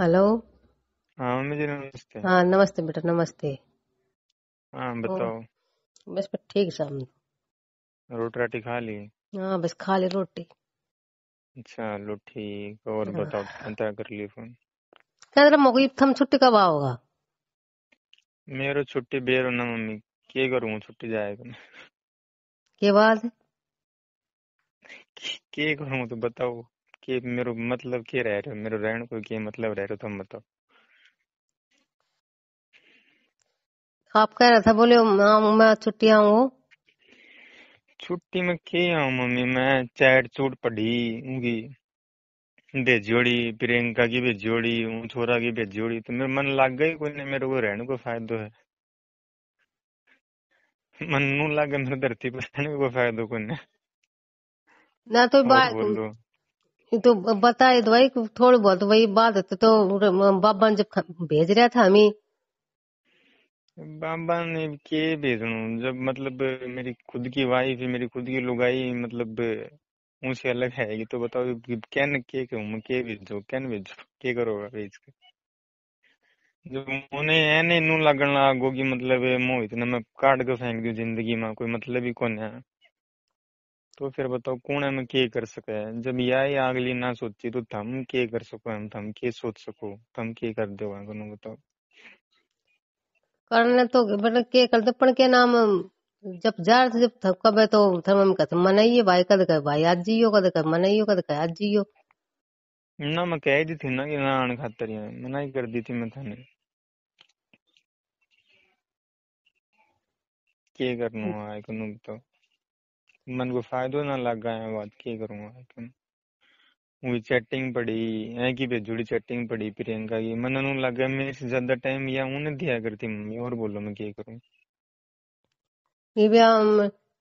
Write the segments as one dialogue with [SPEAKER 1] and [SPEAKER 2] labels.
[SPEAKER 1] Hello
[SPEAKER 2] हाँ जी नमस्ते हाँ नमस्ते
[SPEAKER 1] बेटा नमस्ते
[SPEAKER 2] हाँ बताओ
[SPEAKER 1] बस ठीक सब
[SPEAKER 2] रोटी राटी खा ली
[SPEAKER 1] हाँ बस खा ली रोटी
[SPEAKER 2] लो ठीक और बताओ अंतर कर ली फोन
[SPEAKER 1] क्या तेरा मौका थम छुट्टी कब आओगा
[SPEAKER 2] मेरो छुट्टी बेर ना मम्मी क्या करूँ छुट्टी जाएगा मैं के बाद क्या करूँ तो बताओ कि मेरो मतलब के रह रहे हो मेरो रहण को के मतलब रह रहे तुम बताओ
[SPEAKER 1] आप कह रहा था बोले हाँ मैं छुट्टियां हूँ
[SPEAKER 2] छुट्टी में के आऊं मम्मी मैं चैट चूट पढ़ी उनकी जोड़ी प्रियंका की भी जोड़ी हूँ छोरा की भी जोड़ी तो मेरे मन लग गई कोई नहीं मेरे को रहने को फायदा है मन नू लग गए मेरे धरती पर रहने को फायदा कोई नहीं
[SPEAKER 1] ना तो बात तो बताए तो भाई थोड़ी बहुत वही बात तो, तो बाबा जब भेज रहा था हमें
[SPEAKER 2] बाबा ने के भेजू जब मतलब मेरी खुद की वाइफ मेरी खुद की लुगाई मतलब उनसे अलग है तो बताओ कैन के कहूँ के भेजो कैन भेजो के करोगा भेज के जब उन्हें है नु नू लगन लागो कि मतलब मोहित ने मैं काट के फेंक दू जिंदगी में कोई मतलब ही कौन है तो फिर बताओ कौन हम के कर सके जब यह आगली ना सोची तो थम के कर सको हम थम के सोच सको थम के कर दो बताओ
[SPEAKER 1] करने तो मतलब के कर दे पण के नाम जब जार जब थपका बे तो थम हम कथ मनाइए भाई कद कर भाई आज जियो कद कर मनाइयो कद कर आज जियो
[SPEAKER 2] ना मैं कह दी थी ना कि ना आन खातर मनाई कर दी थी मैं थाने के करनो आए कनु तो मन को तो फायदो ना लागा है बात की करूंगा हुई चैटिंग पड़ी है कि जुड़ी चैटिंग पड़ी प्रियंका की मन नु लग गया मैं ज्यादा टाइम या उन्हें दिया करती मम्मी और बोलो मैं क्या करूं
[SPEAKER 1] ये भी हम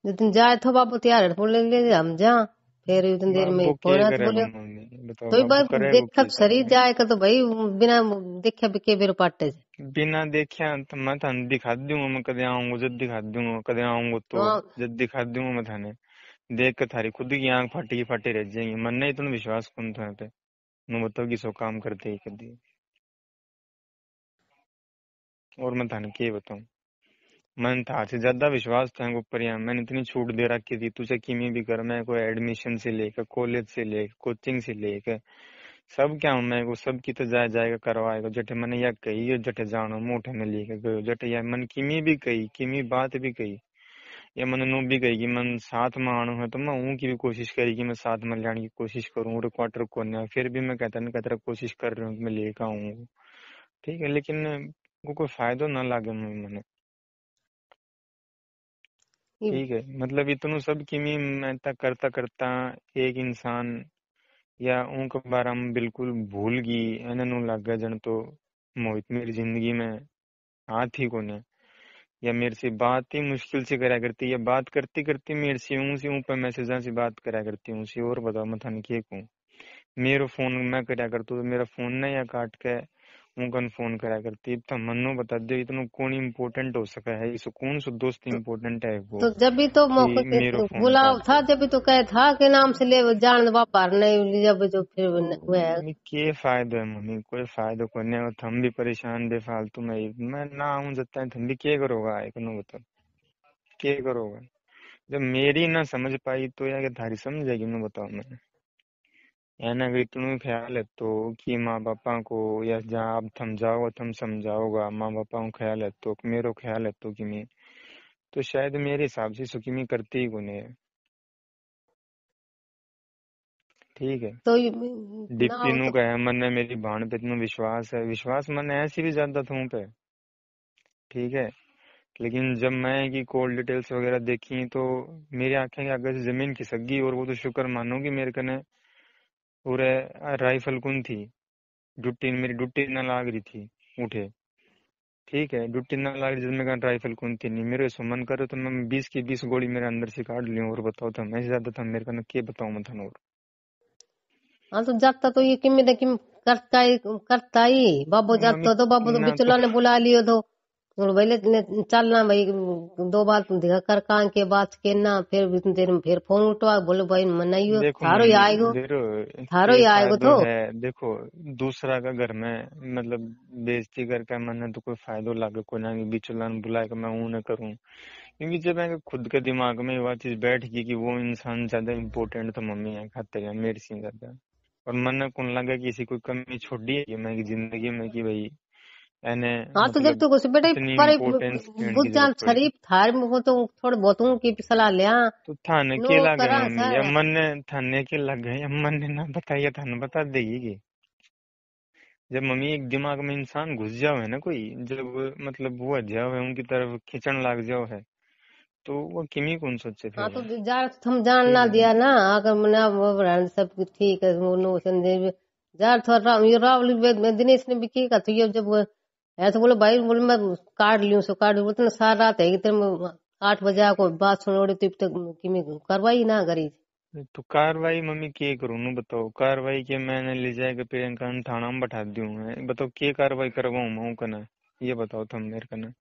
[SPEAKER 1] जितन जाए तो बाबू तैयार है बोले ले हम जा देर युद्धन देर में पौरात बोले तो बात देखा शरीर जाए का तो भाई बिना देखे के बेरो पाटे
[SPEAKER 2] बिना देखे तो मैं तो दिखा दूंगा मैं कदे आऊंगा जब दिखा दूंगा कदे आऊंगा तो हाँ। जब दिखा दूंगा मैं थाने देख के थारी खुद की आंख फटी फटी रह जाएंगी मन नहीं इतना विश्वास कौन था पे मैं बताओ कि सो काम करते ही कर दिए और मैं थाने के बताऊं मैंने था ज्यादा विश्वास था ऊपर यहाँ मैंने इतनी छूट दे रखी थी तुझे किमी भी कर मैं कोई एडमिशन से लेकर कॉलेज से लेकर कोचिंग से लेकर सब क्या हूँ मैं को सब की तो जाए जाएगा करवाएगा जटे मैंने यह कही जटे जानो मोटे में लेके गयो जटे यह मन किमी भी कही किमी बात भी कही ये मन नो भी कही कि मन साथ में आना है तो मैं ऊँ की भी कोशिश करी कि मैं साथ में लाने की कोशिश करूँ क्वार्टर को फिर भी मैं कहता ना कहता कोशिश कर रही हूँ मैं लेकर आऊंगा ठीक है लेकिन को कोई फायदा ना लागे मैंने हम्म। ठीक है मतलब इतनों सब किमी मेहनत करता करता एक इंसान या उनके बारे में बिल्कुल भूल गई लग गया जन तो मोहित मेरी जिंदगी में हाथ ही कोने या मेरे से बात ही मुश्किल से करा करती या बात करती करती मेरे से ऊँ से ऊँ पर मैसेजा से बात करा करती हूँ से और बताओ मैं थाने के कहूँ मेरो फोन मैं करा करतू तो मेरा फोन ना या काट के मुकन फोन करा करती है तो मनो बता दे इतना कौन इम्पोर्टेंट हो सका है इसको कौन सो दोस्त इम्पोर्टेंट तो- है वो तो
[SPEAKER 1] जब भी तो मौके बुलाव था जब भी तो कहे था के नाम से ले जान बापा नहीं जब जो फिर
[SPEAKER 2] के फायदा है मम्मी कोई फायदा को नहीं तो हम भी परेशान बेफालतू में मैं ना हूँ जता हम भी के करोगा एक नो बता के करोगा जब मेरी ना समझ पाई तो यार थारी समझ जाएगी मैं बताओ मैंने ही ख्याल है तो कि माँ बापा को या जहाँ आप थम जाओ थम समझाओगा माँ बापा को ख्याल है तो मेरे ख्याल तो कि मैं तो शायद मेरे हिसाब से सुखी में करती ही गुने ठीक है
[SPEAKER 1] तो दीप्ति नु तो कह
[SPEAKER 2] मन ने मेरी भाण पे इतना विश्वास है विश्वास मन ऐसी भी ज्यादा थू पे ठीक है लेकिन जब मैं की कोल्ड डिटेल्स वगैरह देखी तो मेरी आंखें के आगे से जमीन खिसक गई और वो तो शुक्र मानो कि मेरे कने और राइफल कौन थी डुट्टी मेरी डुट्टी ना लाग रही थी उठे ठीक है डुट्टी ना लाग रही जब तो मैं राइफल कौन थी नहीं मेरे से मन करो तो मैं बीस की बीस गोली मेरे अंदर से काट लियो और बताओ था तो मैं ज्यादा था मेरे को क्या बताऊं मैं थानू
[SPEAKER 1] हाँ तो जाता तो ये किम में किम करता ही करता ही बाबू हाँ, जाता तो बाबू तो बिचला तो ने बुला लियो तो बोले चलना भाई दो बार कर का के बात के ना फिर देर में फिर फोन उठवा बोलो भाई नहीं हो थारो ही आएगो
[SPEAKER 2] थारो ही आएगो तो देखो दूसरा का घर में मतलब बेइज्जती करके मैंने तो कोई फायदा लागे को ना बीचो लान बुला के मैं ऊँ न करूँ क्योंकि जब मैं खुद के दिमाग में वह चीज बैठ गई कि वो इंसान ज्यादा इम्पोर्टेंट था मम्मी है खाते मेरे से ज्यादा और मन कौन लगा कि इसी कोई कमी दी है मैं जिंदगी में कि भाई हाँ तो जब तो
[SPEAKER 1] कुछ बेटा पर बुद्धान शरीफ थार हो तो थोड़ बहुतों की सलाह लिया
[SPEAKER 2] तो थाने के लग गए अम्मन ने थाने के लग गए अम्मन ने ना बताया थाने बता देगी कि जब मम्मी एक दिमाग में इंसान घुस जाओ है ना कोई जब मतलब वो जाओ है उनकी तरफ खिंचन लाग जाओ है तो वो किमी कौन सोचे थे हाँ तो
[SPEAKER 1] जार हम जान ना दिया ना अगर मना वो सब ठीक है वो नो संदेश जार थोड़ा ये रावल में दिनेश ने भी की का तो ये जब वो ऐसे बोलो भाई बोले मैं कार्ड लियो सो कार्ड बोलते ना सारा रात है इतने आठ बजे आको बात सुनो तो तक कि मैं कार्रवाई ना करी
[SPEAKER 2] तो कार्रवाई मम्मी के करूँ ना बताओ कार्रवाई के मैंने ले जाएगा प्रियंका ने थाना में बैठा दियो है बताओ के कार्रवाई करवाऊँ मऊ कना ये बताओ तुम मेरे कना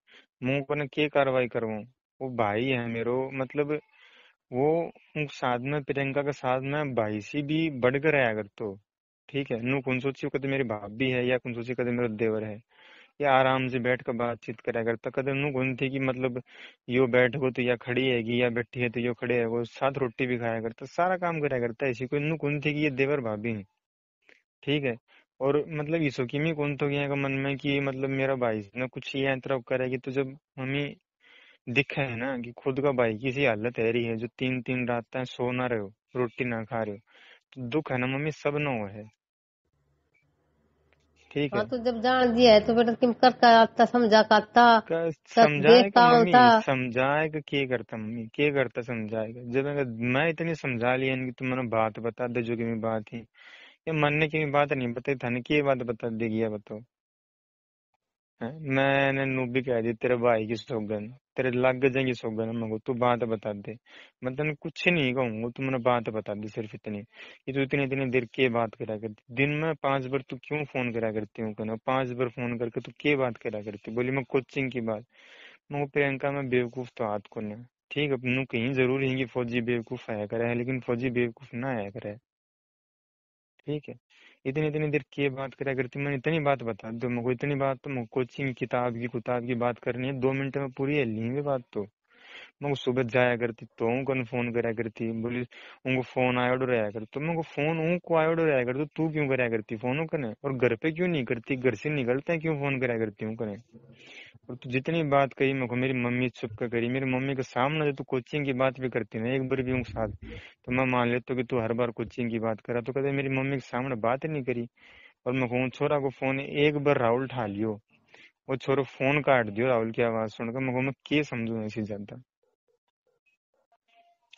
[SPEAKER 2] मऊ कने के कार्रवाई करवाऊँ वो भाई है मेरो मतलब वो साथ में प्रियंका के साथ में भाई सी भी बढ़ कर आया अगर तो ठीक है नु कौन सोची कद मेरी भाभी है या कौन सोची कद मेरा देवर है या आराम से बैठ कर बातचीत करा करता कदर नु कौन थी कि मतलब यो बैठ गो तो या खड़ी हैगी या बैठी है तो यो खड़े है वो साथ रोटी भी खाया करता सारा काम कराया करता ऐसी कोई नु कौन थी कि ये देवर भाभी है ठीक है और मतलब ईसो की मैं कौन तो का मन में कि मतलब मेरा भाई ना कुछ ये तरफ करेगी तो जब मम्मी दिखा है ना कि खुद का भाई किसी हालत है रही है जो तीन तीन रात सो ना रहे हो रोटी ना खा रहे हो तो दुख है ना मम्मी सब ना हो है ठीक है हाँ, तो
[SPEAKER 1] जब जान दिया है तो बेटा किम कर का आता समझा का आता समझाएगा मम्मी
[SPEAKER 2] समझाएगा के करता मम्मी के करता समझाएगा जब मैं इतनी समझा लिया इनकी तुम मैंने बात बता दे जो की बात ही ये मानने की बात नहीं बताई थाने की बात बता देगी बताओ मैंने नूबी कह दी तेरे भाई की सोगन तेरे लग जाएगी सोगन मगो तू बात बता दे मैं तेन कुछ नहीं कहूंगा तू मैंने बात बता दी सिर्फ इतनी कि तू इतनी इतनी देर के बात करा करती दिन में पांच बार तू क्यों फोन करा करती हूँ कहना पांच बार फोन करके तू के बात करा करती बोली मैं कोचिंग की बात मैं प्रियंका मैं बेवकूफ तो हाथ को ना ठीक है नू कहीं जरूर है कि फौजी बेवकूफ आया करा है लेकिन फौजी बेवकूफ ना आया करे है ठीक है इतनी इतनी देर के बात करा करती मैंने इतनी बात बता दो तो मुझे इतनी बात तो कोचिंग किताब की किताब की बात करनी है दो मिनट में पूरी है ली बात तो मैं सुबह जाया करती तो उनको फोन कराया करती बोली उनको फोन आयोडो तो रहा कर तो मेरे फोन उनको आयोडो तो रहा तो तू क्यों कराया करती फोन करने और घर पे क्यों नहीं करती घर से निकलते क्यों फोन कराया करती हूँ करें और तू जितनी बात कही मेरे को मेरी मम्मी चुप कर करी मेरी मम्मी के सामने जो तू कोचिंग की बात भी करती ना एक बार भी उनके साथ तो मैं मान लेता कि तू हर बार कोचिंग की बात करा तो कहते मेरी मम्मी के सामने बात ही नहीं करी और मैं कहूँ छोरा को फोन एक बार राहुल ठा लियो और छोरो फोन काट दियो राहुल की आवाज सुनकर मैं मैं के समझू ऐसी ज्यादा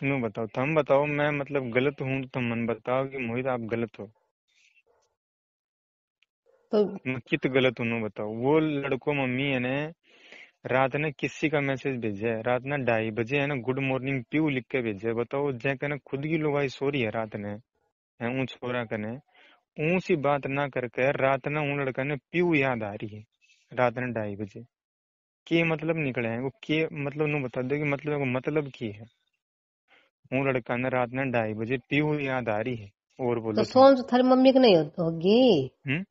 [SPEAKER 2] नो बताओ तुम बताओ मैं मतलब गलत हूँ तो तुम मन बताओ कि मोहित आप गलत हो तो मैं कित गलत हूँ बताओ वो लड़को मम्मी है ना रात ने किसी का मैसेज भेजा है रात ने ढाई बजे है ना गुड मॉर्निंग प्यू लिख के भेजे बताओ जय कहना खुद की लुगाई सो रही है रात ने है ऊँ छोरा कने ऊ सी बात ना करके रात ने ऊ लड़का ने प्यू याद आ रही है रात ने ढाई बजे के मतलब निकले हैं वो के मतलब नु बता दो कि मतलब मतलब की है ऊ लड़का ने रात ने ढाई बजे प्यू याद आ रही है और बोलो तो सोन
[SPEAKER 1] थारी मम्मी की नहीं होगी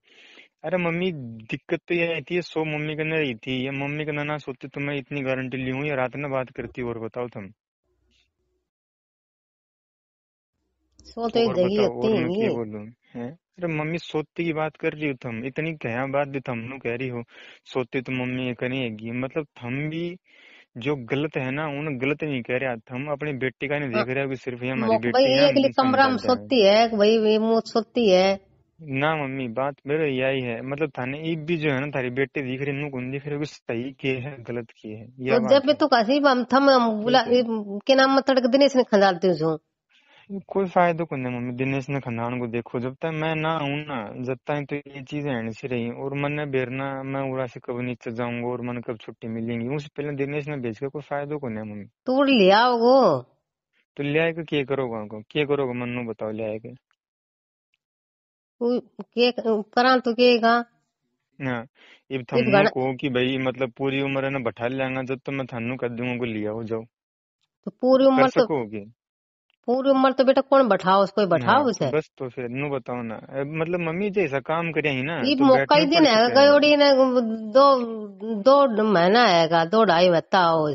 [SPEAKER 2] अरे मम्मी दिक्कत तो ये थी सो मम्मी के अंदर रही थी ये मम्मी के ना सोचते तो मैं इतनी गारंटी ली हूँ ये रात में बात करती और बताओ तुम
[SPEAKER 1] तो
[SPEAKER 2] अरे मम्मी सोते की बात कर रही हो तुम इतनी क्या बात भी तुम तो कह रही हो सोते तो मम्मी ये करेगी मतलब हम भी जो गलत है ना उन गलत नहीं कह रहे हम अपने बेटे का नहीं देख रहे हो सिर्फ ये हमारी बेटी है कमरा में सोती
[SPEAKER 1] है मुंह सोती है
[SPEAKER 2] ना मम्मी बात मेरे यही है मतलब थाने एक भी जो है ना थारी बेटे दिख रही नुकुन दिख रही कुछ सही किए है गलत किए है या तो जब
[SPEAKER 1] तो कैसे थम बुला के नाम मत तड़क दिनेश ने खंगाल दे जो कोई
[SPEAKER 2] फायदा को नहीं मम्मी दिनेश ने खंडान को देखो जब तक मैं ना हूं ना जब तक तो ये चीजें ऐसी सी रही और मन ने बेरना मैं उड़ा से कब नीचे जाऊंगा और मन कब छुट्टी मिलेंगी उससे पहले दिनेश ने भेज के कोई फायदा को नहीं मम्मी
[SPEAKER 1] तोड़ लिया वो
[SPEAKER 2] तो लिया आएगा क्या करोगे क्या करोगे मनु बताओ लिया आएगा
[SPEAKER 1] उपकरण तो केगा
[SPEAKER 2] हाँ इब थम्मू को कि भाई मतलब पूरी उम्र है ना बैठा लेंगा जब तो मैं थानू कर दूंगा को लिया हो जाओ
[SPEAKER 1] तो पूरी उम्र तो सकोगे पूरी उम्र तो बेटा कौन बैठाओ उसको बैठाओ उसे
[SPEAKER 2] बस तो फिर नु बताओ ना मतलब मम्मी जैसा काम करे ही ना ये तो मौका ही दिन है गयोड़ी
[SPEAKER 1] ने दो दो महीना आएगा दो ढाई बताओ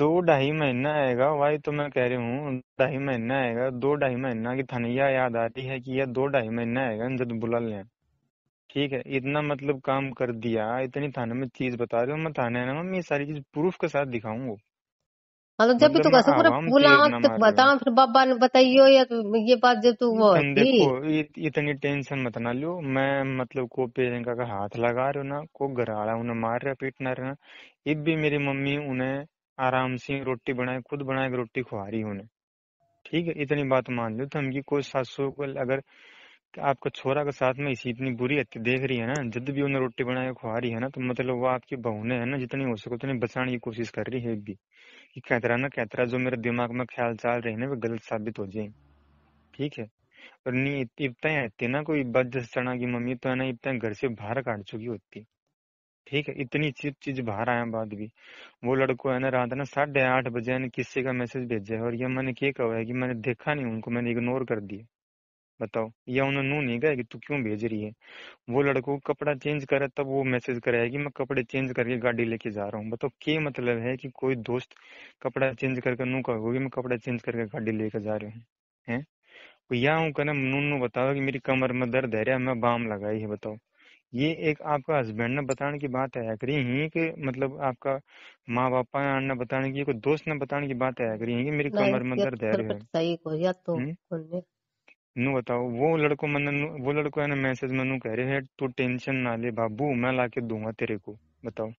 [SPEAKER 2] दो ढाई महीना आएगा वही तो मैं कह रही हूँ ढाई महीना आएगा दो ढाई महीना की थनिया याद आती है कि यह दो ढाई महीना आएगा जब बुला लें ठीक है इतना मतलब काम कर दिया इतनी थाने में चीज बता रही हूँ मैं थाने ना मैं सारी चीज प्रूफ के साथ दिखाऊंगा
[SPEAKER 1] मतलब जब भी मतलब तो कैसे पूरा बुला बताओ फिर बाबा ने बताइयो या तो ये बात जब तू वो देखो
[SPEAKER 2] इतनी टेंशन मत ना लियो मैं मतलब को पेरेंट का हाथ लगा रहे हो ना को गराड़ा उन्हें मार रहा पीटना रहा इब भी मेरी मम्मी उन्हें आराम से रोटी बनाए खुद बनाए रोटी खुआ रही उन्हें ठीक है इतनी बात मान लो तो हम की कोई सासू को अगर आपका छोरा के साथ में इसी इतनी बुरी हत्या देख रही है ना जब भी उन्हें रोटी बनाए खुआ रही है ना तो मतलब वो आपकी बहू ने है ना जितनी हो सके उतनी बचाने की कोशिश कर रही है भी कि कहतरा ना कहतरा जो मेरे दिमाग में ख्याल चाल रहे ना वो गलत साबित हो जाए ठीक है और नहीं इतना है ना कोई बद चढ़ा की मम्मी तो है ना इतना घर से बाहर काट चुकी होती ठीक है इतनी चीप चीज बाहर आया बाद भी वो लड़को है ना रात ना साढ़े आठ बजे ने किसी का मैसेज भेजा है और ये मैंने क्या कहा है कि मैंने देखा नहीं उनको मैंने इग्नोर कर दिया बताओ या उन्होंने नू नहीं कहा कि तू क्यों भेज रही है वो लड़को कपड़ा चेंज करे तब वो मैसेज करे कि मैं कपड़े चेंज करके गाड़ी लेके जा रहा हूँ बताओ क्या मतलब है कि कोई दोस्त कपड़ा चेंज करके नू कहो की मैं कपड़ा चेंज करके गाड़ी लेके जा रही हूँ है या हूँ कहना नू नू बताओ कि मेरी कमर में दर्द है रहा मैं बाम लगाई है बताओ ये एक आपका हस्बैंड ने बताने की बात है करी ही कि मतलब आपका माँ बापा ने बताने की कोई दोस्त ने बताने की बात है करी ही मेरी कमर में दर्द है तो
[SPEAKER 1] सही को या तो हम्म?
[SPEAKER 2] नु बताओ वो लड़को मन वो लड़को है ना मैसेज मनु कह रहे है तू तो टेंशन ना ले बाबू मैं लाके दूंगा तेरे को बताओ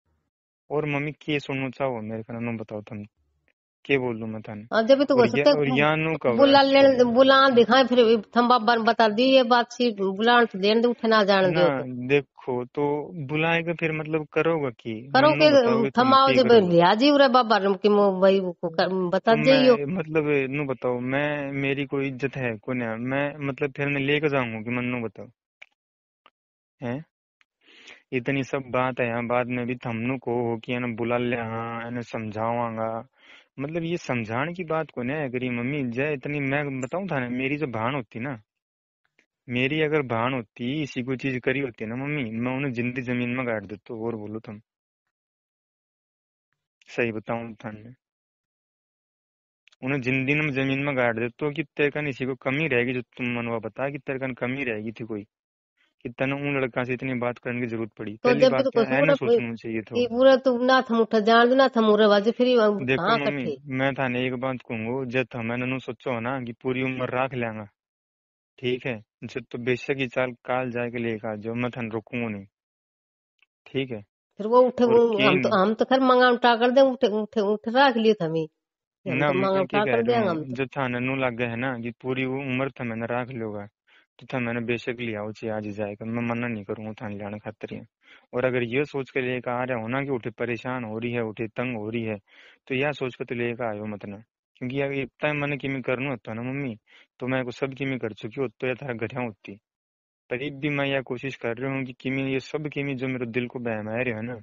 [SPEAKER 2] और मम्मी के सुनना चाहो मेरे को बताओ तुम के बोलूं मैं थाने हाँ, जब तो सकते बुला ले
[SPEAKER 1] बुला दिखाए फिर थम्बा बता दी ये बात सी बुला तो देन दे उठे ना जान दे
[SPEAKER 2] देखो तो बुलाएगा फिर मतलब करोगा की करोगे थम्बाओ जब लिया
[SPEAKER 1] जी रे बाबा की भाई बता जाइयो
[SPEAKER 2] मतलब नु बताओ मैं मेरी कोई इज्जत है को ना मैं मतलब फिर मैं लेके जाऊंगा कि नु बताओ है इतनी सब बात है यहाँ बाद में भी थमनू को हो कि ना बुला ले हाँ समझावांगा मतलब ये समझाने की बात को ना अगर ये मम्मी जय इतनी मैं बताऊं था ना मेरी जो भान होती ना मेरी अगर भान होती इसी को चीज करी होती ना मम्मी मैं उन्हें जिंदी जमीन में गाड़ देता और बोलो तुम सही बताऊं था मैं उन्हें जिंदी में जमीन में गाड़ देता तो कि तेरे कन इसी को कमी रहेगी जो तुम मनवा बता कि तेरे कन कमी रहेगी थी कोई कि तने उन लड़का से इतनी बात करने की जरूरत पड़ी तो पहली बात तो है ना सोचना चाहिए था
[SPEAKER 1] पूरा तुम ना थम उठा जान ना थम उरे वाजे फिर देखो मम्मी
[SPEAKER 2] मैं था ने एक बात कहूंगो जब था मैंने नु सोचो ना कि पूरी उम्र रख लेंगा ठीक है जब तो बेशक ही चाल काल जाए के लिए का जो मैं थन रुकूंगा नहीं ठीक है
[SPEAKER 1] फिर वो उठे वो हम तो हम तो खैर मंगा उठा कर दे उठे उठे उठ रख लिए था मैं ना तो मंगा उठा कर दे हम तो।
[SPEAKER 2] जो था नु लग गए है ना कि पूरी उम्र था मैंने रख लोगा तथा तो मैंने बेशक लिया उचे आज जाएगा मैं मना नहीं करूंगा थाने लाने खातर और अगर ये सोच कर लेकर आ रहा हो ना कि उठे परेशान हो रही है उठे तंग हो रही है तो यह सोच कर तो लेकर आयो मत ना क्योंकि अगर इतना मन मैंने किमी करना होता ना मम्मी तो मैं सब सब मैं कर चुकी हो तो यह थारा गठिया होती पर भी मैं यह कोशिश कर रही हूँ कि किमी ये सब किमी जो मेरे दिल को बहम आ रहे हो ना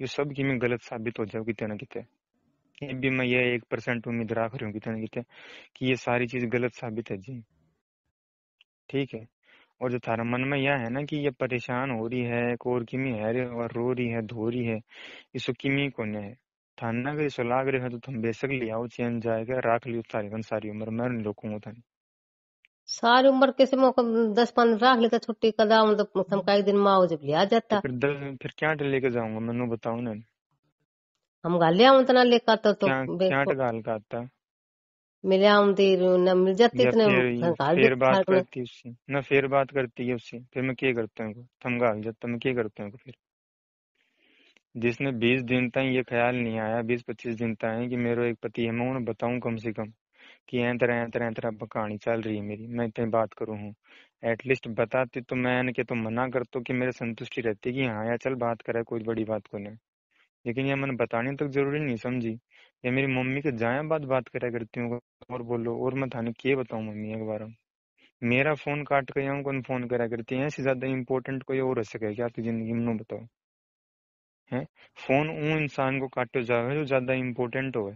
[SPEAKER 2] ये सब किमी गलत साबित हो जाओ कितने ना कितने भी मैं यह एक परसेंट उम्मीद रख रही हूँ कितने कितने कि ये सारी चीज गलत साबित है जी ठीक है और जो थारा मन में यह है ना कि ये परेशान हो रही है कोर किमी है रे और रो रही है धो रही है इसको किमी को न थाना अगर इसको लाग रहे हो तो तुम बेसक ले आओ चैन जाएगा राख लियो थारी बन सारी उम्र मैं नहीं रोकूंगा थानी
[SPEAKER 1] सारी उम्र कैसे मौका दस पंद्रह राख लेता छुट्टी तो हम्म। का दाम तो थमका एक दिन माँ जब ले आ जाता तो फिर
[SPEAKER 2] दर, फिर क्या लेके जाऊंगा मैं बताऊ ना
[SPEAKER 1] हम गाले आऊं तना लेकर तो क्या
[SPEAKER 2] गाल का आता
[SPEAKER 1] मिले हम तो न मिल जाती इतने फिर बात करती
[SPEAKER 2] उससे न फिर बात करती है उससे फिर मैं क्या करता हूँ थमगा जाता मैं क्या करता हूँ फिर जिसने बीस दिन तक ये ख्याल नहीं आया बीस पच्चीस दिन तक कि मेरा एक पति है मैं उन्हें बताऊं कम से कम कि ऐ तरह ऐ तरह ऐ तरह कहानी चल रही है मेरी मैं इतनी बात करूँ हूँ एटलीस्ट बताते तो मैं के तो मना कर तो कि मेरे संतुष्टि रहती कि हाँ यार चल बात करे कोई बड़ी बात को लेकिन ये मैंने बताने तक जरूरी नहीं समझी या मेरी मम्मी के जाया बात बात करा करती हूँ और बोलो और मैं थाने के बताऊ मम्मी एक बार मेरा फोन काट के यहाँ कौन फोन करा करती है ऐसे ज्यादा इम्पोर्टेंट कोई और हो सके क्या आपकी तो जिंदगी में बताओ है फोन उन इंसान को काटो जावे जो ज्यादा इम्पोर्टेंट हो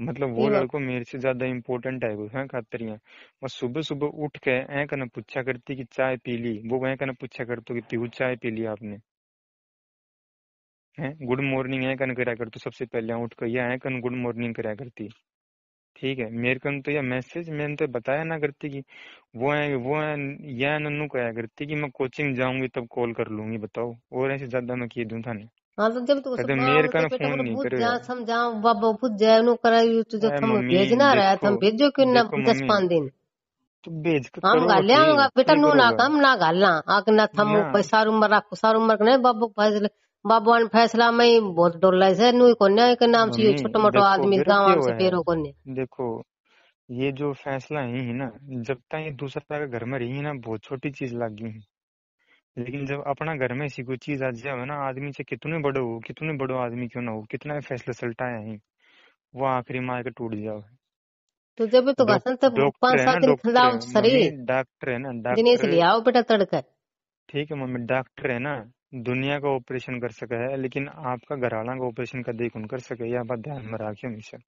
[SPEAKER 2] मतलब वो लड़को मेरे से ज्यादा इम्पोर्टेंट है है खातरिया और सुबह सुबह उठ के ऐ कने पूछा करती कि चाय पी ली वो वह कने पूछा करती कि पीऊ चाय पी ली आपने है गुड मॉर्निंग है कन करा कर तू तो सबसे पहले उठ कर यह है कन गुड मॉर्निंग करा करती ठीक है मेरे कन तो यह मैसेज मैंने तो बताया ना करती कि वो है वो है यह नन्नू कहा करती कि मैं कोचिंग जाऊंगी तब कॉल कर लूंगी बताओ और ऐसे ज्यादा मैं किए दू था नहीं
[SPEAKER 1] हाँ, तो तो ना 10 भेज हाँ, के पैसा उम्र रखो सार उम्र बाबू बाबू फैसला में ही बहुत डर लगे से नु कोन्या के नाम से ये छोटा मोटा आदमी गांव से पेरो कोन्या
[SPEAKER 2] देखो ये जो फैसला ही है ना जब तक ये दूसरा के घर में रही है ना बहुत छोटी चीज लगी है लेकिन जब अपना घर में ऐसी कोई चीज आ जाए ना आदमी से कितने बड़े हो कितने बड़े आदमी क्यों ना हो कितना फैसला सलटा है वो आखिरी मार के टूट जाओ
[SPEAKER 1] तो जब तो घासन तब तो पांच सात दिन खिलाओ शरीर
[SPEAKER 2] डॉक्टर है ना डॉक्टर ले आओ बेटा तड़के ठीक है मम्मी डॉक्टर है ना दुनिया का ऑपरेशन कर सके है लेकिन आपका घराना का ऑपरेशन कभी कौन कर सके ये बात ध्यान में रखिए हमेशा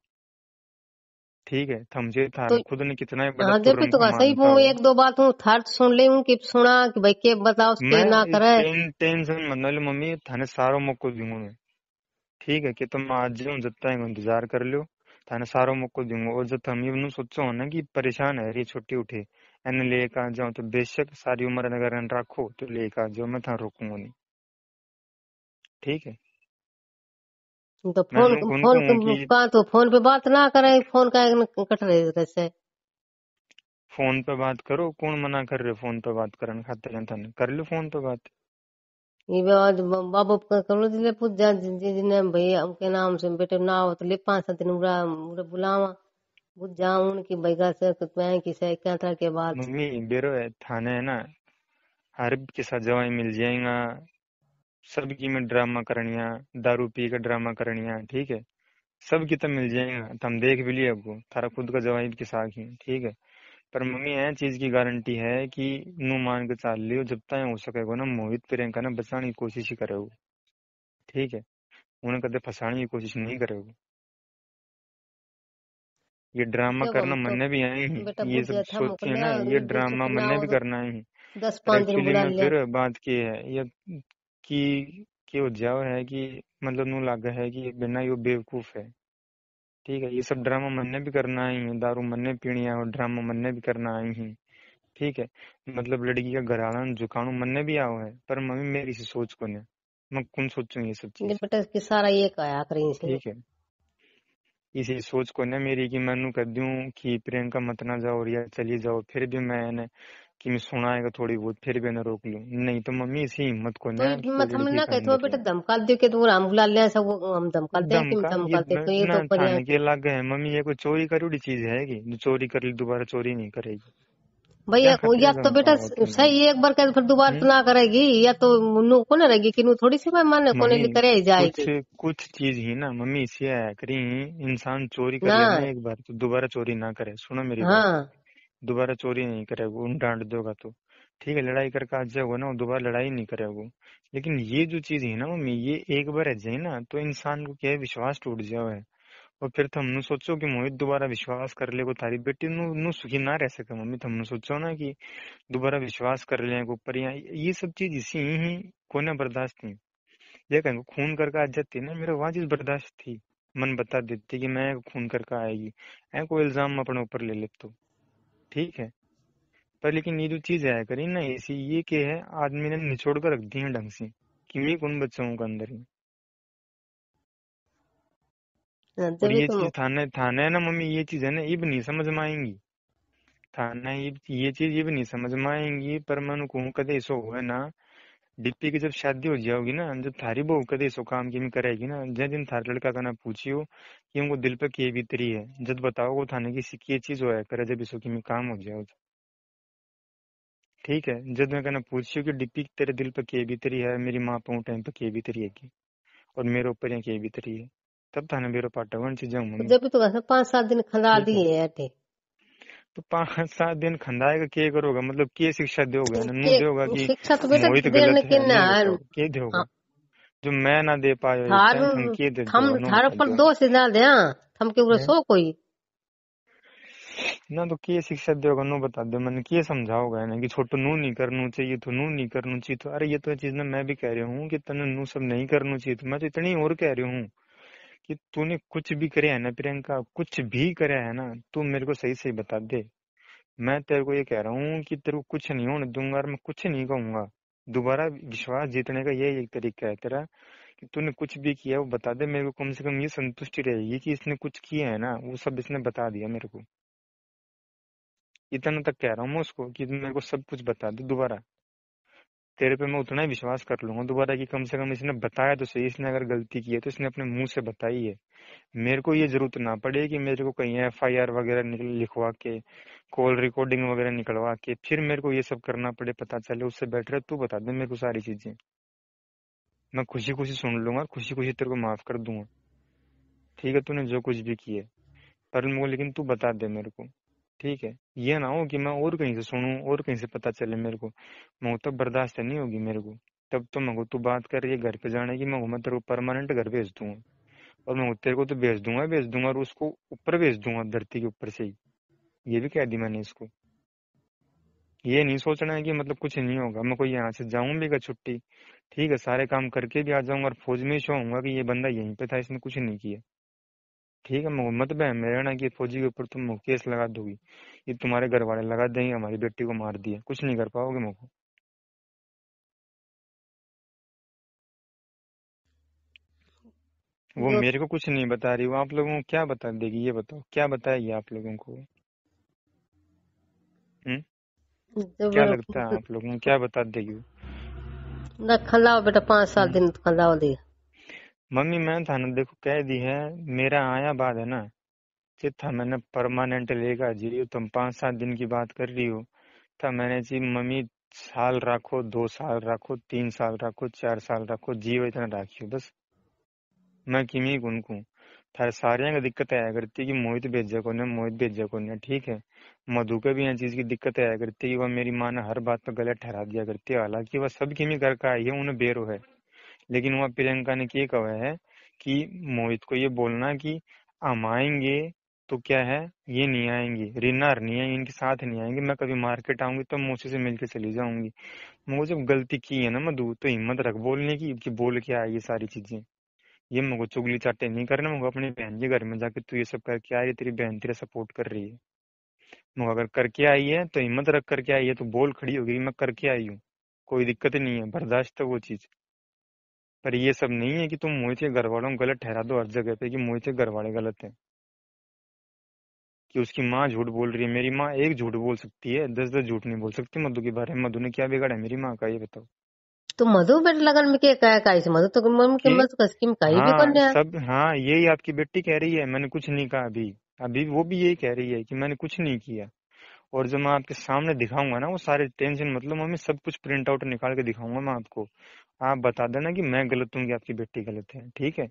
[SPEAKER 2] ठीक है थमजे था तो, खुद ने कितना ही बड़ा देखो तो ऐसा ही हूँ
[SPEAKER 1] एक दो बात हूँ थर्ड सुन ले हूँ कि सुना कि भाई के बताओ उसके ना करे
[SPEAKER 2] टेंशन मत ले मम्मी थाने सारो मौको दूंगा मैं ठीक है कि तुम आज जो जब तक इंतजार कर लो थाने सारो मौको दूंगा और जब हम ये सोचो ना कि परेशान है ये छुट्टी उठे एन लेके आ जाओ तो बेशक सारी उम्र अगर रखो तो लेके जाओ मैं था रोकूंगा नहीं ठीक है
[SPEAKER 1] तो फोन फोन उनकी... का तो फोन पे बात ना करे फोन का कट रहे से
[SPEAKER 2] फोन पे बात करो कौन मना कर रहे फोन पे बात करने खाते रहे थन कर लो फोन पे बात
[SPEAKER 1] ई आज बाबू का कर लो दिले पूछ जा जिने भैया के नाम से बेटे ना हो तो ले पांच सात दिन बुरा मुरे बुलावा बुझ जाऊं उनकी बैगा से कुतमे तो की से क्या तरह के बात मम्मी बेरो है थाने है ना
[SPEAKER 2] हर किसा जवाई मिल जाएगा सबकी में ड्रामा करनिया दारू पी का ड्रामा करनिया ठीक है सब की तो मिल जाएगा तुम तो देख भी लिए आपको थारा खुद का जवाब की साख ही ठीक है पर मम्मी है चीज की गारंटी है कि नू मान के चाल लियो जब तक हो सकेगा ना मोहित प्रियंका ना बचाने की कोशिश ही करेगा ठीक है उन्हें कदम फंसाने की कोशिश नहीं करेगा ये ड्रामा करना मन ने भी आए ही ये सब सोचते हैं ना ये ड्रामा मन ने भी करना है एक्चुअली में फिर बात की है ये कि कि वो जाओ है कि मतलब नू लग है कि बिना यो बेवकूफ है ठीक है ये सब ड्रामा मन्ने भी करना आई है दारू मन्ने पीनी है और ड्रामा मन्ने भी करना आई है ठीक है मतलब लड़की का घराना झुकाणु मन्ने भी आओ है पर मम्मी मेरी सी सोच को ने मैं कौन सोचू ये सब
[SPEAKER 1] चीज सारा ये कहा ठीक
[SPEAKER 2] है इसी सोच को न मेरी कि मैं कर दू की प्रियंका मत ना जाओ या चली जाओ फिर भी मैं कि मैं सुनाएगा थोड़ी बहुत फिर भी रोक लू नहीं तो मम्मी इसी हिम्मत को तो ना मम्मी ये कोई चोरी करूड़ी चीज है कि जो चोरी कर ली दोबारा चोरी नहीं करेगी
[SPEAKER 1] भैया या तो बेटा सही एक बार कर तो फिर दोबारा तो हम्म? ना करेगी या तो मुन्नू को ना रहेगी कि थोड़ी सी माने कोने लिए करे जाएगी कुछ
[SPEAKER 2] कुछ चीज ही ना मम्मी इसी आया करी इंसान चोरी कर लेना एक बार तो दोबारा चोरी ना करे सुनो मेरी बात हाँ। दोबारा चोरी नहीं करेगा उन डांट दोगा तो ठीक है लड़ाई करके आज जाओगे ना दोबारा लड़ाई नहीं करेगा लेकिन ये जो चीज है ना मम्मी ये एक बार है जाए ना तो इंसान को क्या है विश्वास टूट जाओ है और फिर तुमने तो सोचो कि मोहित दोबारा विश्वास कर ले को तारी बेटी नु, नु सुखी ना रह सके मम्मी तुमने तो सोचो ना कि दोबारा विश्वास कर ले ऊपर या ये सब चीज इसी ही कोने बर्दाश्त नहीं ये कहेंगे खून करके आ जाती ना मेरा वहां चीज बर्दाश्त थी मन बता देती कि मैं खून करके आएगी ऐ कोई इल्जाम अपने ऊपर ले लेते तो। ठीक है पर लेकिन ये जो चीज आया करी ना ऐसी ये के है आदमी ने निचोड़ कर रख दी है ढंग से कि मैं उन बच्चों के अंदर ही
[SPEAKER 1] हाँ, और ये तो चीज
[SPEAKER 2] थाने थाने है ना मम्मी ये चीज है ना ये भी नहीं समझ में आएंगी थाने ये ये चीज ये भी नहीं समझ में आएंगी पर मैं कहूँ कदे ऐसा हुआ ना डीपी की जब शादी हो जाओगी ना जब थारी बहू कदी सो काम की करेगी ना जिन दिन थारे लड़का का ना पूछियो कि उनको दिल पे किए बीतरी है जब बताओ वो थाने की सिक्की चीज हो करे जब इसो की काम हो जाओ तो। ठीक है जब मैं कहना पूछियो कि डिप्पी तेरे दिल पे किए बीतरी है मेरी माँ पे टाइम पे किए बीतरी है की और मेरे ऊपर यहाँ किए बीतरी है तब थाने बेरो पाटा वन चीजें
[SPEAKER 1] जब तो पांच सात दिन खंदा दिए
[SPEAKER 2] है तो पांच सात दिन खंडाएगा के करोगा मतलब के शिक्षा दोगे दोगा कि तो मोहित गलत है के दोगा हाँ। जो मैं ना दे पायो थार हम थार पर
[SPEAKER 1] दो सिद्धा दे हम के सो हाँ। कोई
[SPEAKER 2] ना तो के शिक्षा दोगा नो बता दो मैंने के समझाओगे ना कि छोटो नू नहीं करनू चाहिए तो नू नहीं करनू चाहिए तो अरे ये तो चीज ना मैं भी कह रही हूँ कि तने नू सब नहीं करनू चाहिए तो मैं तो इतनी और कह रही हूँ कि तूने कुछ भी करे है ना प्रियंका कुछ भी करे है ना तू मेरे को सही सही बता दे मैं तेरे को ये कह रहा हूँ कि तेरे को कुछ नहीं होने दूंगा और मैं कुछ नहीं कहूंगा दोबारा विश्वास जीतने का यही एक तरीका है तेरा कि तूने कुछ भी किया वो बता दे मेरे को कम से कम ये संतुष्टि रहेगी कि इसने कुछ किया है ना वो सब इसने बता दिया मेरे को इतना तक कह रहा हूँ मैं उसको कि मेरे को सब कुछ बता दे दोबारा तेरे पे मैं उतना ही विश्वास कर लूंगा दोबारा कि कम से कम इसने बताया तो सही इसने अगर गलती की है तो इसने अपने मुंह से बताई है मेरे को ये जरूरत ना पड़े कि मेरे को कहीं एफ आई आर वगैरह लिखवा के कॉल रिकॉर्डिंग वगैरह निकलवा के फिर मेरे को ये सब करना पड़े पता चले उससे बेटर है तू बता दे मेरे को सारी चीजें मैं खुशी खुशी सुन लूंगा और खुशी खुशी तेरे को माफ कर दूंगा ठीक है तूने जो कुछ भी किया पर लेकिन तू बता दे मेरे को ठीक है ये ना हो कि मैं और कहीं से सुनूं और कहीं से पता चले मेरे को मैं तब बर्दाश्त नहीं होगी मेरे को तब तो मैं तू बात कर रही है घर पे जाने की मैं मैं तेरे को परमानेंट घर भेज दूंगा और मैं तेरे को तो भेज दूंगा भेज दूंगा और उसको ऊपर भेज दूंगा धरती के ऊपर से ही ये भी कह दी मैंने इसको ये नहीं सोचना है कि मतलब कुछ नहीं होगा मैं कोई यहाँ से जाऊं भी का छुट्टी ठीक है सारे काम करके भी आ जाऊंगा और फौज में ही शो होगा कि ये बंदा यहीं पे था इसने कुछ नहीं किया ठीक है मोहम्मद बहम है ना कि फौजी के ऊपर तुम केस लगा दोगी ये तुम्हारे घर वाले लगा देंगे हमारी बेटी को मार दिया कुछ नहीं कर पाओगे मुझको वो मेरे को कुछ नहीं बता रही वो आप लोगों को क्या बता देगी ये बताओ क्या बताएगी आप लोगों को
[SPEAKER 1] हम्म? तो क्या लगता है आप
[SPEAKER 2] लोगों को क्या बता देगी
[SPEAKER 1] ना बेटा पांच साल हम्म। दिन खिलाओ दिया
[SPEAKER 2] मम्मी मैं था ना देखो कह दी है मेरा आया बाद है ना कि था मैंने परमानेंट लेगा जी तुम पांच सात दिन की बात कर रही हो था मैंने जी मम्मी साल रखो दो साल रखो तीन साल रखो चार साल रखो जीव इतना राखियो बस मैं किमी उनको थारे सारे की दिक्कत आया करती कि मोहित भेजा को मोहित भेजा को ठीक है मधु के भी यहाँ चीज की दिक्कत आया करती कि वह मेरी माँ ने हर बात पर गलत ठहरा दिया करती है हालांकि वह सब किमी का आई है उन्हें बेरो है लेकिन वहां प्रियंका ने क्या कहा है कि मोहित को ये बोलना कि हम आएंगे तो क्या है ये नहीं आएंगे रिनार नहीं आएंगे इनके साथ नहीं आएंगे मैं कभी मार्केट आऊंगी तो मोसी से मिलके चली जाऊंगी मुझे जब गलती की है ना मधु तो हिम्मत रख बोलने की कि बोल के आए ये सारी चीजें ये मुझे चुगली चाटे नहीं करना मुझे अपनी बहन के घर में जाके तू ये सब करके आ रही तेरी बहन तेरा सपोर्ट कर रही है मुझे अगर करके आई है तो हिम्मत रख करके आई है तो बोल खड़ी होगी मैं करके आई हूँ कोई दिक्कत नहीं है बर्दाश्त है वो चीज पर ये सब नहीं है कि तुम मोहित के घर वालों को गलत ठहरा दो हर जगह पे कि मोहित के घर वाले गलत हैं कि उसकी माँ झूठ बोल रही है मेरी माँ एक झूठ बोल सकती है दस दस झूठ नहीं बोल सकती मधु के बारे में मधु ने क्या बिगाड़ा है मेरी माँ का ये बताओ
[SPEAKER 1] तो मधु बेट लगन में क्या क्या काय मधु तो कसकी में काय हाँ,
[SPEAKER 2] सब हाँ यही आपकी बेटी कह रही है मैंने कुछ नहीं कहा अभी अभी वो भी यही कह रही है कि मैंने कुछ नहीं किया और जो मैं आपके सामने दिखाऊंगा ना वो सारे टेंशन मतलब मम्मी सब कुछ प्रिंट आउट निकाल के दिखाऊंगा मैं आपको आप बता देना कि मैं गलत हूँ आपकी बेटी गलत है ठीक है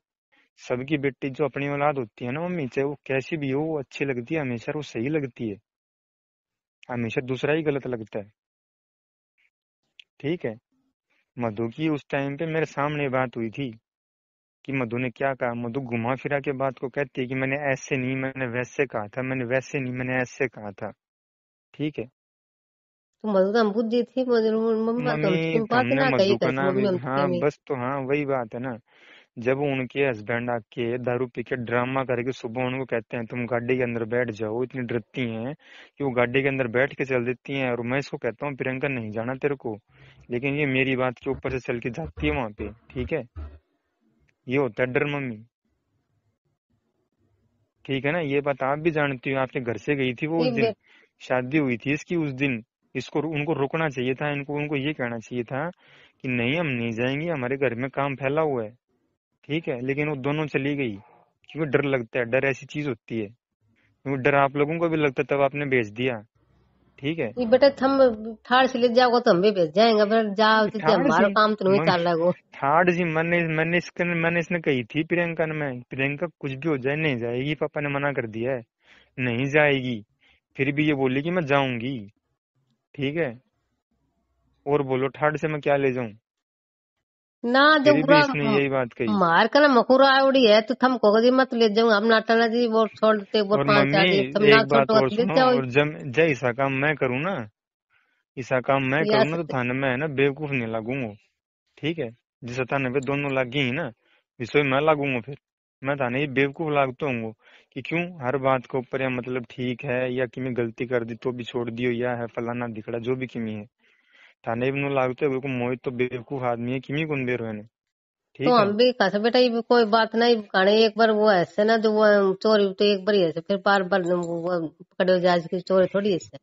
[SPEAKER 2] सबकी बेटी जो अपनी औलाद होती है ना मम्मी चाहे वो कैसी भी हो वो अच्छी लगती है हमेशा वो सही लगती है हमेशा दूसरा ही गलत लगता है ठीक है मधु की उस टाइम पे मेरे सामने बात हुई थी कि मधु ने क्या कहा मधु घुमा फिरा के बात को कहती है कि मैंने ऐसे नहीं मैंने वैसे कहा था मैंने वैसे नहीं मैंने ऐसे कहा था ठीक है
[SPEAKER 1] तो, तो हाँ
[SPEAKER 2] बस तो हाँ वही बात है ना जब उनके हस्बैंड आके दारू पी के ड्रामा करके सुबह उनको कहते हैं तुम गाड़ी के अंदर बैठ जाओ इतनी डरती हैं कि वो गाड़ी के अंदर बैठ के चल देती हैं और मैं इसको कहता हूँ प्रियंका नहीं जाना तेरे को लेकिन ये मेरी बात के ऊपर से चल के जाती है वहां पे ठीक है ये होता है डर मम्मी ठीक है ना ये बात आप भी जानती हो आपके घर से गई थी वो उस दिन शादी हुई थी इसकी उस दिन इसको उनको रुकना चाहिए था इनको उनको ये कहना चाहिए था कि नहीं हम नहीं जाएंगे हमारे घर में काम फैला हुआ है ठीक है लेकिन वो दोनों चली गई क्योंकि डर लगता है डर ऐसी चीज होती है क्योंकि डर आप लोगों को भी लगता तब आपने भेज दिया ठीक है
[SPEAKER 1] बेटा हम ठाड़ से ले जाओगे तो हम भी भेज जाएंगे पर जाओ तो हमारा काम तो नहीं चल रहा है
[SPEAKER 2] ठाड़ जी मैंने मैंने इसके मैंने इसने कही थी प्रियंका ने मैं प्रियंका कुछ भी हो जाए नहीं जाएगी पापा ने मना कर दिया है नहीं जाएगी फिर भी ये बोली कि मैं जाऊंगी ठीक है और बोलो ठाड से मैं क्या ले जाऊं
[SPEAKER 1] ना जब इसने यही बात कही मार का ना मकुरा आवड़ी है तो थम को मत ले जाऊं अब नाटाना जी वो छोड़ते वो पांच आदमी तुम ना छोटो ले और
[SPEAKER 2] जब जय ऐसा काम मैं करूं ना ऐसा काम मैं तो करूं ना तो थाने में है ना बेवकूफ नहीं लगूंगा ठीक है जिस थाने पे दोनों लगी ही ना विषय मैं लगूंगा फिर मैं थाने ये बेवकूफ लागता तो हूँ कि क्यों हर बात के ऊपर या मतलब ठीक है या कि मैं गलती कर दी तो भी छोड़ दियो या है फलाना दिखड़ा जो भी किमी है थाने भी लागतो बिल्कुल मोहित तो बेवकूफ आदमी है किमी कौन बेरो तो है
[SPEAKER 1] तो हम भी कैसे बेटा ये कोई बात नहीं कहने एक बार वो ऐसे ना तो वो चोरी तो एक बार ही ऐसे फिर बार बार वो पकड़े जाए की चोरी थोड़ी ऐसे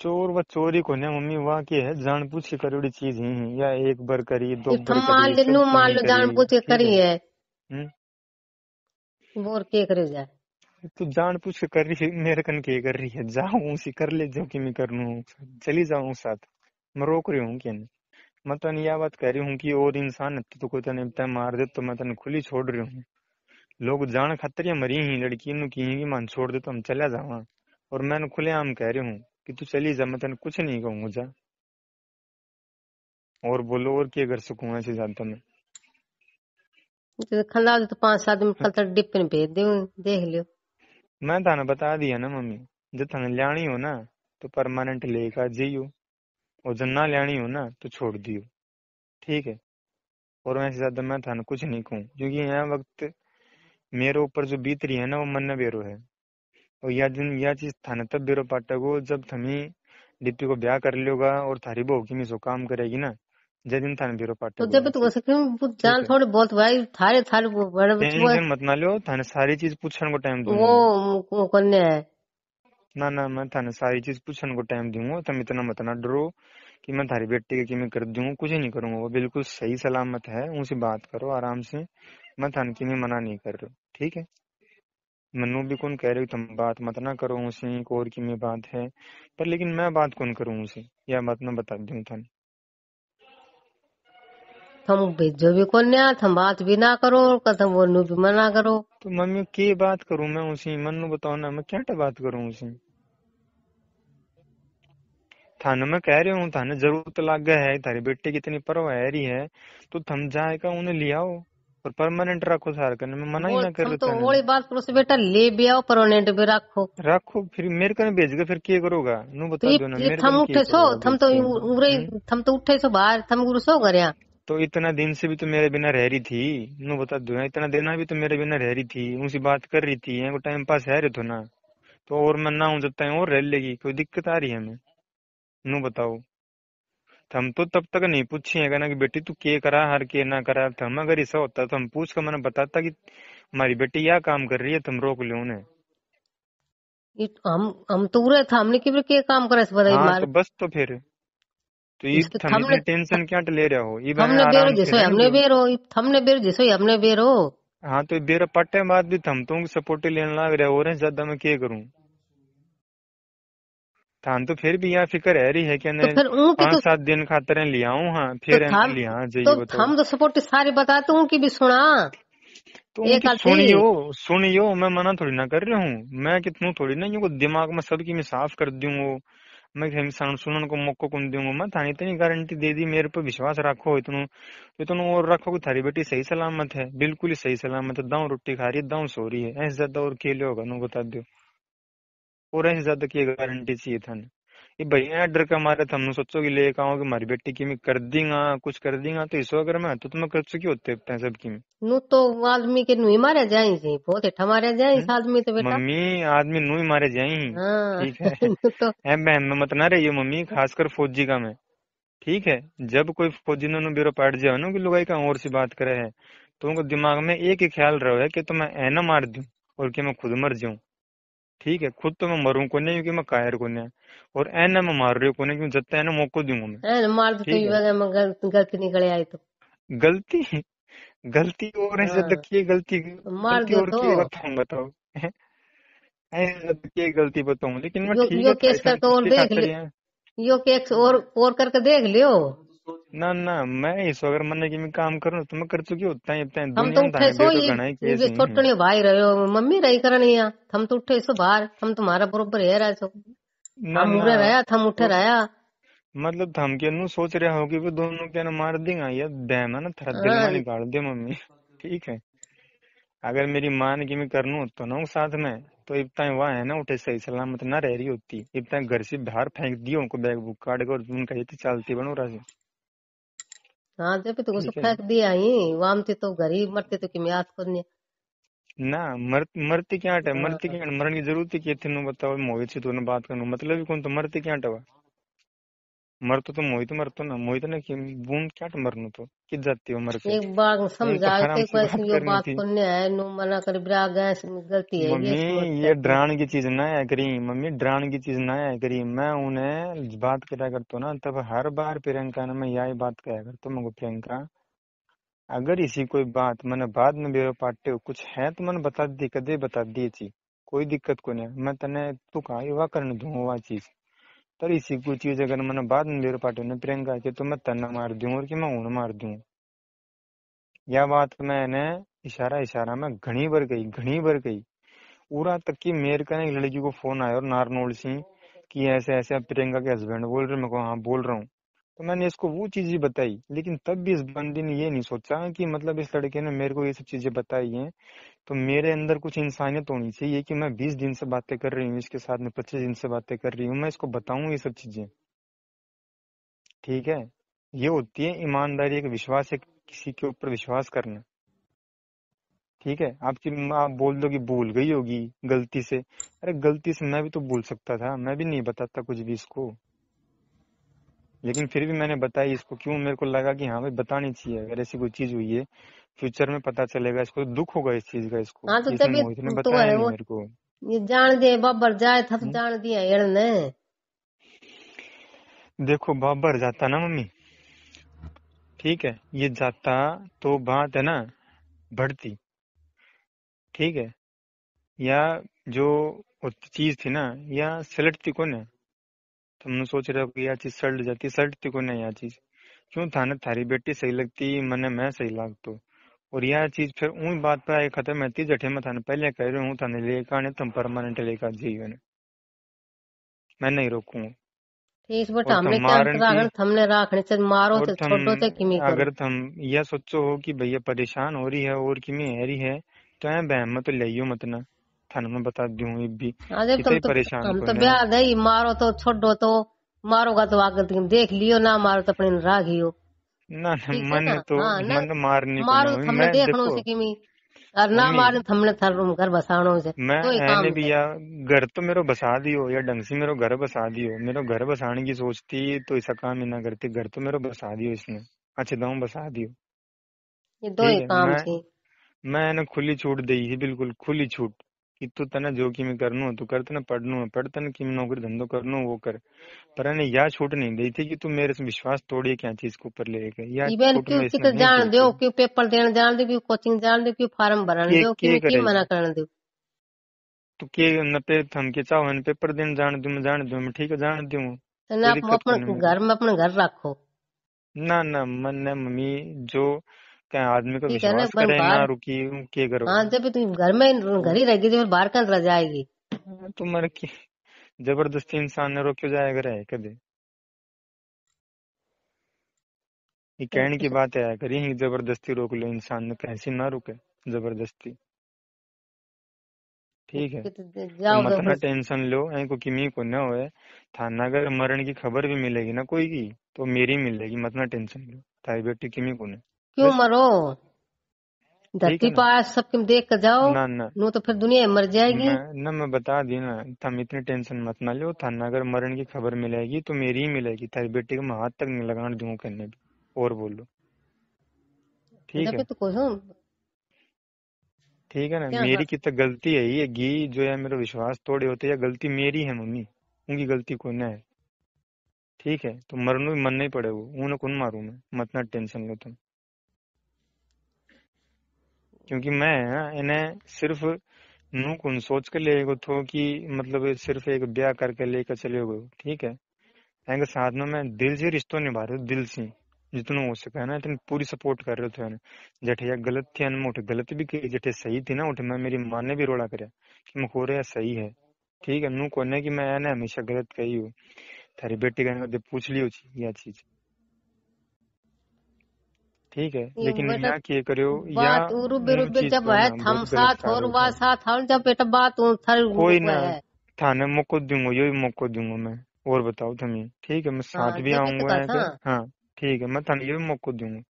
[SPEAKER 2] चोर व चोरी को ना मम्मी वाह की है जान पूछ के करोड़ी चीज ही या एक बार करी दो बार मान लो मान लो जान पूछ के करी
[SPEAKER 1] है बोर के करे जाए
[SPEAKER 2] तो जान पूछ कर रही है मेरे कन के कर रही है जाऊं उसी कर ले जो कि मैं कर लू चली जाऊं साथ मैं रोक रही हूँ क्या मैं तो यह बात कह रही हूँ कि और इंसान तो को तन इतना मार दे तो मैं तन खुली छोड़ रही हूँ लोग जान खातर मरी ही लड़की नु की कि मान छोड़ दे तो हम चला जावा और मैं खुलेआम कह रही हूँ कि तू चली जा मैं तन कुछ नहीं कहूंगा जा और बोलो और क्या कर सकूंगा ऐसे जानता मैं
[SPEAKER 1] खला तो पांच सात दिन कल हाँ। तक डिप भेज दे देख लियो
[SPEAKER 2] मैं थाने बता दिया ना मम्मी जो थाने लियानी हो ना तो परमानेंट लेकर जियो और जो ना लियानी हो ना तो छोड़ दियो ठीक है और वैसे ज्यादा मैं थाने कुछ नहीं कहूँ क्योंकि यह वक्त मेरे ऊपर जो बीत रही है ना वो मन बेरो है और यह दिन यह चीज थाने तब बेरो पाटेगो जब थमी डिप्टी को ब्याह कर लियोगा और थारी बहू की मिसो काम करेगी ना जदिन थाने बिरो पाटे तो जब तो
[SPEAKER 1] सकते हो जान थोड़े बहुत भाई थारे थारे बड़े टेंशन
[SPEAKER 2] मत ना लियो थाने सारी चीज पूछन को टाइम दूंगा वो वो करने है ना ना मैं थाने सारी चीज पूछन को टाइम दूंगा तुम इतना मत ना डरो कि मैं थारी बेटी के कि मैं कर दूंगा कुछ नहीं करूंगा वो बिल्कुल सही सलामत है उनसे बात करो आराम से मैं थाने की मैं मना नहीं कर रहा ठीक है मनु भी कौन कह रहे हो तुम बात मत ना करो उसे एक और की में बात है पर लेकिन मैं बात कौन करूं उसे या बात ना बता दूं थाने
[SPEAKER 1] थम भेजो भी को न्या थम बात भी ना करो वो बोलू भी मना करो तो
[SPEAKER 2] मम्मी की बात करूं मैं उसी मन बताओ ना मैं क्या बात करूं उसी थाने में कह रही हूँ थाने जरूरत तो लाग गया है थारी बेटे की इतनी परवाहरी है तो थम जाएगा उन्हें ले आओ और परमानेंट रखो सार करने में मना ही ना कर तो वो
[SPEAKER 1] बात करो से बेटा ले भी आओ परमानेंट भी रखो
[SPEAKER 2] रखो फिर मेरे कने भेज गए फिर क्या करोगा नु बता दो ना मेरे थम उठे सो थम तो
[SPEAKER 1] उरे हम्म। थम तो उठे सो बाहर थम गुरु सो करया
[SPEAKER 2] तो इतना दिन से भी तो मेरे बिना रह रही थी नो बता दो इतना देना भी तो मेरे बिना रह रही थी उनसे बात कर रही थी वो टाइम पास है रहे तो ना तो और मैं ना हूं जब तक और रह लेगी कोई दिक्कत आ रही है हमें नो बताओ तो हम तो तब तक नहीं पूछे है ना कि बेटी तू के करा हर के ना करा तो हम अगर ऐसा होता तो हम पूछ कर मैंने बताता कि हमारी बेटी यह काम कर रही है तुम तो रोक लो उन्हें
[SPEAKER 1] हम हम तो रहे थे हमने के काम करे बताइए हाँ, तो
[SPEAKER 2] बस तो फिर तो ये हमने टेंशन क्या ले रहे हो ये हमने बेरो जैसे हमने
[SPEAKER 1] बेरो हमने बेरो जैसे हमने बेरो
[SPEAKER 2] हाँ तो बेरो पट्टे बाद भी थम तुम सपोर्ट लेने लग रहे हो ज्यादा मैं क्या करूँ थान तो फिर भी यहाँ फिक्र है रही है कि तो, तो- पांच सात दिन खातर लिया हूँ हाँ, तो फिर तो लिया तो हम तो
[SPEAKER 1] सपोर्ट सारे बताते हूँ की भी सुना तो सुनियो
[SPEAKER 2] सुनियो मैं मना थोड़ी ना कर रही हूँ मैं कितनू थोड़ी ना इनको दिमाग में सबकी मैं साफ कर दूँ मैं सुन सुन को मौको कुन दूंगा मैं थाने इतनी गारंटी दे दी मेरे पे विश्वास रखो इतनो इतनो और रखो कि थारी बेटी सही सलामत है बिल्कुल ही सही सलामत है दाऊ रोटी खा रही है दाऊ सो रही है ऐसे ज्यादा और केले होगा नो बता दो और ऐसे ज्यादा की गारंटी चाहिए थाने ये भैया डर का मारे तो हमने सोचो कि लेके आओ कि मारी बेटी की मैं कर देगा कुछ कर देगा तो इस अगर मैं तो तुम्हें कर चुकी होते हैं सब की
[SPEAKER 1] नू तो आदमी के नू ही मारे जाए जी बहुत हेठा मारे जाए इस आदमी तो बेटा
[SPEAKER 2] मम्मी आदमी नू ही मारे जाए ही
[SPEAKER 1] हाँ, ठीक है तो...
[SPEAKER 2] बहन में मत ना रही मम्मी खासकर फौजी का मैं ठीक है जब कोई फौजी ने बेरो पाट जाए ना कि लुगाई का और सी बात करे है तो उनको दिमाग में एक ही ख्याल रहो है कि तो मैं ऐ मार दू और कि मैं खुद मर जाऊँ ठीक है खुद तो मैं मरू को नहीं क्योंकि मैं कायर को नहीं और एन एम मार रही को क्योंकि जब एन मौको दूंगा मैं
[SPEAKER 1] मार गलती निकले आई तो
[SPEAKER 2] गलती गलती और है जब हाँ। की गलती मार और बताओ ये गलती बताऊं लेकिन मैं ठीक है केस कर तो और देख ले
[SPEAKER 1] यो केस और और करके देख लियो
[SPEAKER 2] ना ना मैं इस अगर मने की मैं काम करूं तो मैं कर चुकी होता है इतना हम तो उठे सो तो ही केस है छोटणी
[SPEAKER 1] भाई रहो मम्मी रही कर नहीं है हम तो उठे सो बाहर हम तुम्हारा बरोबर है रहा सो
[SPEAKER 2] हम उठे रहा हम तो उठे रहा मतलब हम के नु सोच रहा हो कि वो दोनों के ना मार देगा या बहन है ना थरा दिल में हाँ। निकाल दे मम्मी ठीक है अगर मेरी मान की मैं करनू तो ना साथ में तो इतना वहाँ है ना उठे सही सलामत ना रह रही होती इतना घर से बाहर फेंक दियो उनको बैग बुक काट कर उनका तो चलती बनो रहा
[SPEAKER 1] हाँ जब तो उसको फेंक दिया ही वाम थे तो गरीब मरते तो कि मैं आज करनी
[SPEAKER 2] ना मर, मरती क्या हटे हाँ, मरती क्या हाँ। मरने मरनी जरूरत थी कि थी बताओ मोहित से तूने बात करना मतलब ही कौन तो मरती क्या हटवा मरतो तो मोहित मरतो ना मोहित ने कि बूंद क्या तो मरना तो किस जाती हो मर के एक
[SPEAKER 1] बार समझा के कैसे यो बात तो करने है नो मना कर बिरा गैस गलती है मम्मी ये डरान
[SPEAKER 2] की चीज ना है करी मम्मी डरान की चीज ना है करी मैं उन्हें बात करा करता ना तब हर बार प्रियंका ने मैं यही बात कहा करता मगो प्रियंका अगर इसी कोई बात मैंने बाद में बेरो पाटे हो कुछ है तो मैंने बता दी कदे बता दी चीज कोई दिक्कत को नहीं मैं तने तू कहा करने दूंगा चीज तर इसी को चीज अगर मैंने बाद में मेरे पार्टी ने प्रियंका की तो मैं तना मार दू और कि मैं ऊन मार दू यह बात मैंने इशारा इशारा में घनी भर गई घनी भर गई पूरा तक की मेरे का एक लड़की को फोन आया और नारनोल सिंह कि ऐसे ऐसे प्रियंका के हस्बैंड बोल रहे मैं हाँ बोल रहा हूँ तो मैंने इसको वो चीज ही बताई लेकिन तब भी इस बंदी ने ये नहीं सोचा कि मतलब इस लड़के ने मेरे को ये सब चीजें बताई हैं तो मेरे अंदर कुछ इंसानियत होनी चाहिए कि मैं बीस दिन से बातें कर रही हूँ इसके साथ में पच्चीस दिन से बातें कर रही हूँ मैं इसको बताऊं ये सब चीजें ठीक है ये होती है ईमानदारी एक विश्वास है किसी के ऊपर विश्वास करना ठीक है आपकी आप बोल दो कि भूल गई होगी गलती से अरे गलती से मैं भी तो भूल सकता था मैं भी नहीं बताता कुछ भी इसको लेकिन फिर भी मैंने बताई इसको क्यों मेरे को लगा कि हाँ भाई बतानी चाहिए अगर ऐसी कोई चीज हुई है फ्यूचर में पता चलेगा इसको तो दुख होगा इस चीज का इसको हाँ तो इसने तो बताया नहीं मेरे को
[SPEAKER 1] ये जान दे बाबर जाए थप तो हम्म। जान दिया यार ने
[SPEAKER 2] देखो बाबर जाता ना मम्मी ठीक है ये जाता तो बात है ना बढ़ती ठीक है या जो चीज थी ना या सिलटती कौन है तुमने तो सोच रहे हो कि यह चीज सल्ट जाती थी को नहीं यह चीज क्यों था ना थारी बेटी सही लगती मने मैं सही लागतो और यह चीज फिर उन बात पर आई खत्म है तीज अठे मैं थाने पहले कह रहे हूँ थाने लेकर ने तुम परमानेंट लेकर जाइयो ने मैं नहीं रोकूंगा
[SPEAKER 1] इस बट हमने राखण थमने राखने से मारो से तो छोटो से किमी अगर
[SPEAKER 2] तुम यह सोचो हो कि भैया परेशान हो रही है और किमी हैरी है तो है बहम तो लियो मत ना थाने में बता दूं ये भी अरे हाँ, तो- परेशान हम तो ब्याह
[SPEAKER 1] गई मारो तो छोड़ो तो मारोगा तो आगे देख लियो ना मारो तो अपने राग ही हो ना ना मन तो हाँ, मन
[SPEAKER 2] मारनी मारो हमने देखनो से
[SPEAKER 1] किमी और ना मारे थमने रूम घर
[SPEAKER 2] बसानो से मैं तो काम भी या घर तो मेरो बसा दियो या ढंग से मेरो घर बसा दियो मेरो घर बसाने की सोचती तो ऐसा काम ही ना करती घर तो मेरो बसा दियो इसने अच्छे दाम बसा दियो
[SPEAKER 1] ये दो ही काम थी
[SPEAKER 2] मैंने खुली छूट दी थी बिल्कुल खुली छूट कि तू तने जो कि मैं करनो तू कर तने पढ़नो पढ़ तने किम नौकरी धंधो करनो वो कर पर ने या छूट नहीं दी थी कि तू मेरे से विश्वास तोड़िए क्या चीज को ऊपर ले गए या छूट की तो जान
[SPEAKER 1] दो कि पेपर देने जान दो कि कोचिंग जान दो कि फॉर्म भरन दो कि की मना करन दो
[SPEAKER 2] तू के न पे थम के चाहो न पेपर देन जान दो मैं जान दो मैं ठीक है जान दियो
[SPEAKER 1] तो ना आप घर में अपने घर रखो
[SPEAKER 2] ना ना मन ने मम्मी जो आदमी को विश्वास करे ना रुकी करो हाँ,
[SPEAKER 1] तुम घर में घर ही रहेगी बाहर कल रह जाएगी तुम्हारे तो की
[SPEAKER 2] जबरदस्ती इंसान ने रोक्यो जाएगा रहे कभी ये हाँ, कहने की तो बात है अगर ही जबरदस्ती रोक लो इंसान ने कैसे ना रुके जबरदस्ती ठीक है तो,
[SPEAKER 1] तो मत ना
[SPEAKER 2] टेंशन लो को किमी को ना हो थाना अगर मरण की खबर भी मिलेगी ना कोई की तो मेरी मिलेगी मत ना टेंशन लो थारी बेटी किमी को ना क्यों मरो धरती
[SPEAKER 1] पर सब सबके देख कर जाओ ना ना नो तो फिर दुनिया मर जाएगी
[SPEAKER 2] ना मैं बता दी ना तुम इतनी टेंशन मत ना लो थाना अगर मरण की खबर मिलेगी तो मेरी ही मिलेगी तेरी बेटी को मैं हाथ तक नहीं लगा दू कहने भी और बोलो
[SPEAKER 1] ठीक है तो
[SPEAKER 2] ठीक है ना मेरी की तो गलती है ये घी जो है मेरा विश्वास तोड़े होते या गलती मेरी है मम्मी उनकी गलती कोई ना है ठीक है तो मरना भी मरना ही वो उन्हें कौन मारू मैं मतना टेंशन लो तुम क्योंकि मैं हाँ, इन्हें सिर्फ नूकुन सोच के ले गो थो कि मतलब सिर्फ एक ब्याह करके लेकर चले गए ठीक है एंग साथ में मैं दिल से रिश्तों निभा रहे दिल से जितना हो सके है ना इतनी पूरी सपोर्ट कर रहे थे जेठे या गलत थी उठे गलत भी की जेठे सही थी ना उठे मैं मेरी माँ ने भी रोड़ा कराया कि मैं हो सही है ठीक है नू कोने की मैं हमेशा गलत कही हूँ तेरी बेटी कहने पूछ ली हो या चीज ठीक है लेकिन यहाँ किए करियो या जब है थम साथ और वा
[SPEAKER 1] साथ जब बेटा बात थर कोई ना
[SPEAKER 2] थाने मौको दूंगा यो मौको दूंगा मैं और बताओ तुम्हें ठीक है मैं साथ हाँ, भी आऊंगा हाँ ठीक है मैं थाने ये भी मौको दूंगा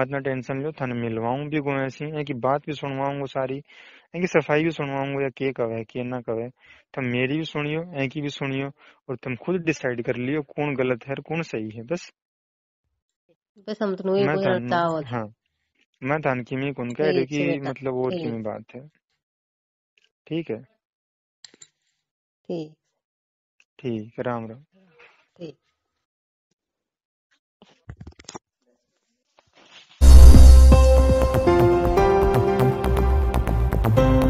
[SPEAKER 2] मत ना टेंशन लो थाने मिलवाऊं भी गो ऐसी है कि बात भी सुनवाऊंगा सारी है कि सफाई भी सुनवाऊंगा या के कवे के ना कवे तुम मेरी भी सुनियो ए की भी सुनियो और तुम खुद डिसाइड कर लियो कौन गलत है और कौन सही है बस मैं धन की मी कौन कह रही मतलब वो की बात है ठीक है ठीक ठीक राम राम ठीक